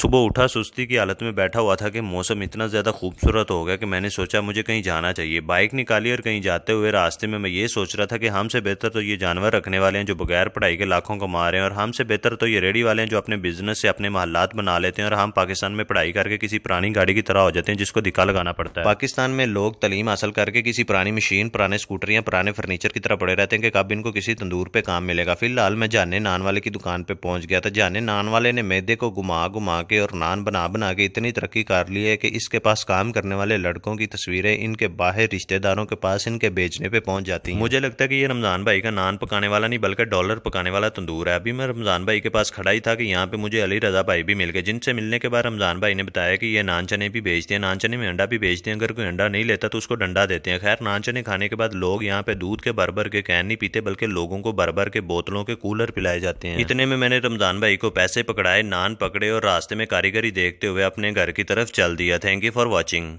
सुबह उठा सुस्ती की हालत में बैठा हुआ था कि मौसम इतना ज़्यादा खूबसूरत हो गया कि मैंने सोचा मुझे कहीं जाना चाहिए बाइक निकाली और कहीं जाते हुए रास्ते में मैं ये सोच रहा था कि हमसे बेहतर तो ये जानवर रखने वाले हैं जो बगैर पढ़ाई के लाखों को रहे हैं और हमसे बेहतर तो ये रेडी वाले हैं जो अपने बिजनेस से अपने महलात बना लेते हैं और हम पाकिस्तान में पढ़ाई करके किसी पुरानी गाड़ी की तरह हो जाते हैं जिसको धिका लगाना पड़ता है पाकिस्तान में लोग तलीम हासिल करके किसी पुरानी मशीन पुराने स्कूटर या पुराने फर्नीचर की तरह पड़े रहते हैं कि कब इनको किसी तंदूर पर काम मिलेगा फिलहाल मैं जाने नान वाले की दुकान पर पहुंच गया था जाने नान वाले ने मैदे को घुमा घुमा के और नान बना बना के इतनी तरक्की कर ली है कि इसके पास काम करने वाले लड़कों की तस्वीरें इनके बाहर रिश्तेदारों के पास इनके बेचने पे पहुंच जाती है मुझे लगता है कि ये रमज़ान भाई का नान पकाने वाला नहीं बल्कि डॉलर पकाने वाला तंदूर है अभी मैं रमज़ान भाई के पास खड़ा ही था कि यहाँ पे मुझे अली रजा भाई भी मिल गए जिनसे मिलने के बाद रमज़ान भाई ने बताया कि ये नान चने भी बेचते हैं नान चने में अंडा भी बेचते हैं अगर कोई अंडा नहीं लेता तो उसको डंडा देते हैं खैर नान चने खाने के बाद लोग यहाँ पे दूध के बरबर के कैन नहीं पीते बल्कि लोगों को बरबर के बोतलों के कूलर पिलाए जाते हैं इतने में मैंने रमज़ान भाई को पैसे पकड़ाए नान पकड़े और रास्ते में कारीगरी देखते हुए अपने घर की तरफ चल दिया थैंक यू फॉर वॉचिंग